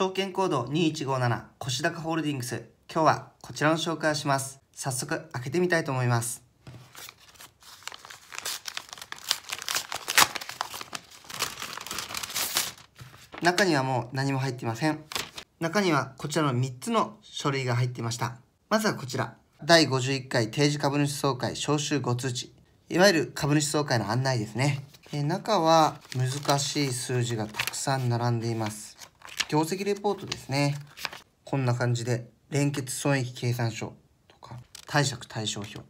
証券コード2157腰高ホールディングス今日はこちらの紹介をします早速開けてみたいと思います中にはもう何も入っていません中にはこちらの3つの書類が入っていましたまずはこちら第51回定時株主総会招集ご通知いわゆる株主総会の案内ですねえ中は難しい数字がたくさん並んでいます業績レポートですね。こんな感じで、連結損益計算書とか、貸借対照表とか。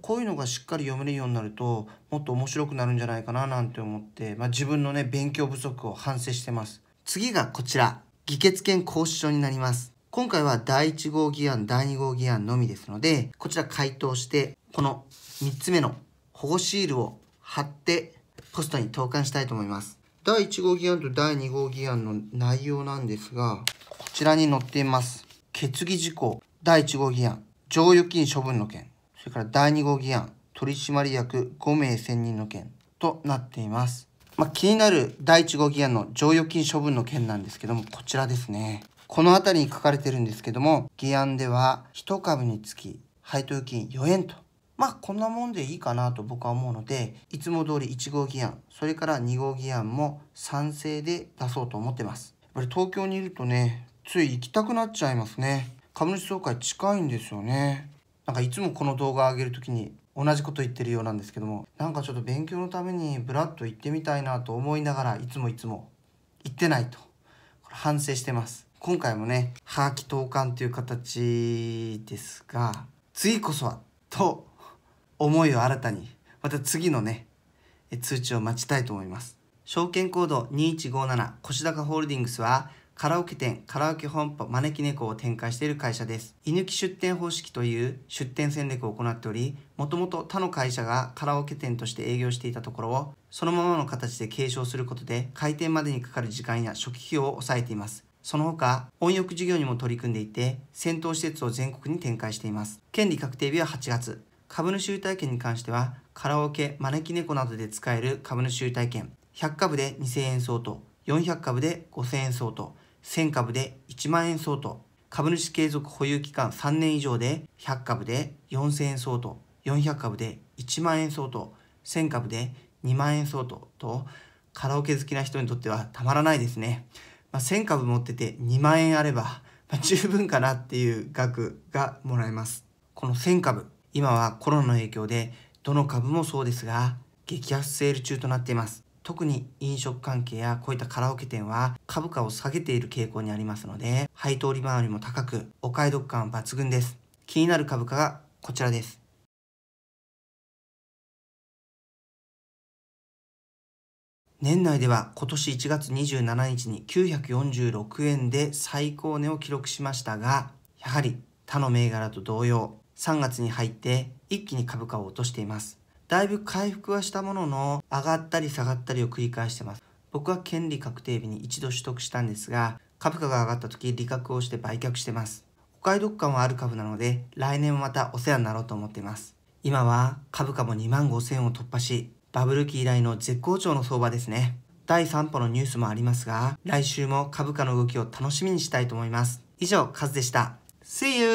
こういうのがしっかり読めるようになると、もっと面白くなるんじゃないかななんて思って、まあ、自分のね、勉強不足を反省してます。次がこちら。議決権行使書になります。今回は第1号議案、第2号議案のみですので、こちら回答して、この3つ目の保護シールを貼って、ポストに投函したいと思います。第1号議案と第2号議案の内容なんですが、こちらに載っています。決議事項、第1号議案、剰余金処分の件、それから第2号議案、取締役5名選任の件となっています。まあ、気になる第1号議案の剰余金処分の件なんですけども、こちらですね。この辺りに書かれてるんですけども、議案では1株につき配当金4円とまあこんなもんでいいかなと僕は思うのでいつも通り1号議案それから2号議案も賛成で出そうと思ってますやっぱり東京にいるとねつい行きたくなっちゃいますね株主総会近いんですよねなんかいつもこの動画上げる時に同じこと言ってるようなんですけどもなんかちょっと勉強のためにブラッと行ってみたいなと思いながらいつもいつも行ってないと反省してます今回もねはがき投函という形ですが次こそはと思いを新たに、また次のね、通知を待ちたいと思います。証券コード2157腰高ホールディングスはカラオケ店、カラオケ本舗、招き猫を展開している会社です。居抜き出店方式という出店戦略を行っており、もともと他の会社がカラオケ店として営業していたところを、そのままの形で継承することで、開店までにかかる時間や初期費用を抑えています。その他、温浴事業にも取り組んでいて、戦闘施設を全国に展開しています。権利確定日は8月。株主優待券に関しては、カラオケ、招き猫などで使える株主優待券、100株で2000円相当、400株で5000円相当、1000株で1万円相当、株主継続保有期間3年以上で100株で4000円相当、400株で1万円相当、1000株で2万円相当と、カラオケ好きな人にとってはたまらないですね。まあ、1000株持ってて2万円あれば、まあ、十分かなっていう額がもらえます。この1000株、今はコロナの影響で、どの株もそうですが、激安セール中となっています。特に飲食関係やこういったカラオケ店は株価を下げている傾向にありますので、配当利回りも高く、お買い得感抜群です。気になる株価がこちらです。年内では今年1月27日に946円で最高値を記録しましたが、やはり他の銘柄と同様、3月に入って一気に株価を落としています。だいぶ回復はしたものの、上がったり下がったりを繰り返してます。僕は権利確定日に一度取得したんですが、株価が上がった時、利確をして売却してます。お買い得感はある株なので、来年もまたお世話になろうと思っています。今は株価も2万5000を突破し、バブル期以来の絶好調の相場ですね。第3波のニュースもありますが、来週も株価の動きを楽しみにしたいと思います。以上、カズでした。See you!